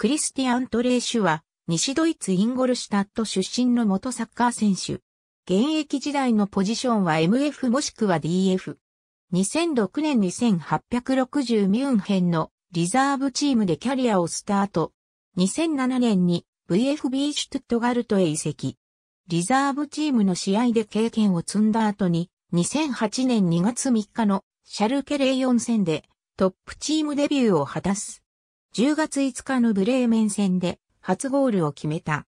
クリスティアン・トレーシュは、西ドイツインゴルシュタット出身の元サッカー選手。現役時代のポジションは MF もしくは DF。2006年2860ミュンヘンのリザーブチームでキャリアをスタート。2007年に VFB シュトゥットガルトへ移籍。リザーブチームの試合で経験を積んだ後に、2008年2月3日のシャルケレイ4戦でトップチームデビューを果たす。10月5日のブレーメン戦で初ゴールを決めた。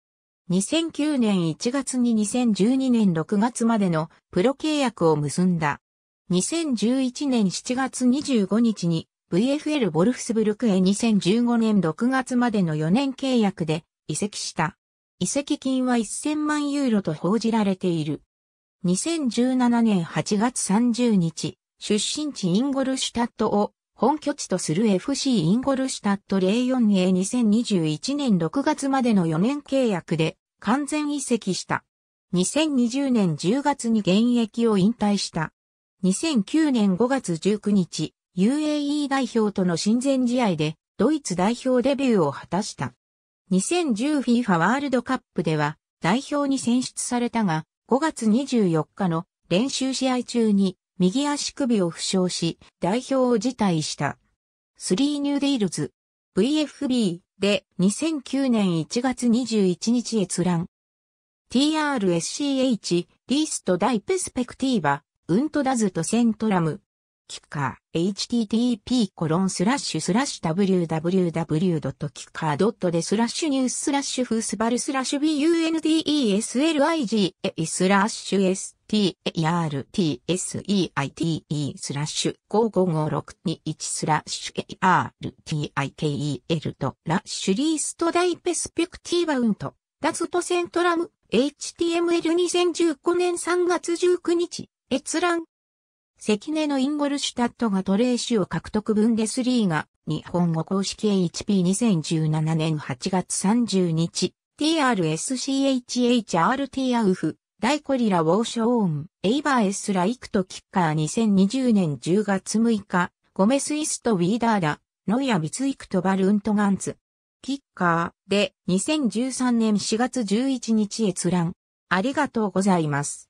2009年1月に2012年6月までのプロ契約を結んだ。2011年7月25日に VFL ボルフスブルクへ2015年6月までの4年契約で移籍した。移籍金は1000万ユーロと報じられている。2017年8月30日、出身地インゴルシュタットを本拠地とする FC インゴルシュタット 04A2021 年6月までの4年契約で完全移籍した。2020年10月に現役を引退した。2009年5月19日、UAE 代表との親善試合でドイツ代表デビューを果たした。2010FIFA ワールドカップでは代表に選出されたが、5月24日の練習試合中に右足首を負傷し、代表を辞退した。スリーニューデイルズ VFB で2009年1月21日閲覧。TRSCH リストダイペスペクティーバ、ウントダズとセントラム。キカー、http://www.kika.de スラッシュニューススラッシュフースバルスラッシュ bundeslig スラッシュ startseite スラッシュ55561スラッシュ artikel とラッシュリーストダイペスペクティーバウント、ダストセントラム、HTML2015 年3月19日、閲覧関根のインゴルシュタットがトレーシュを獲得分デスリーガ、日本語公式 HP2017 年8月30日、TRSCHHRT アウフ、大コリラウォーショーン、エイバーエスライクトキッカー2020年10月6日、ゴメスイストウィーダーダ、ノイアビツイクトバルントガンツ。キッカーで2013年4月11日閲覧。ありがとうございます。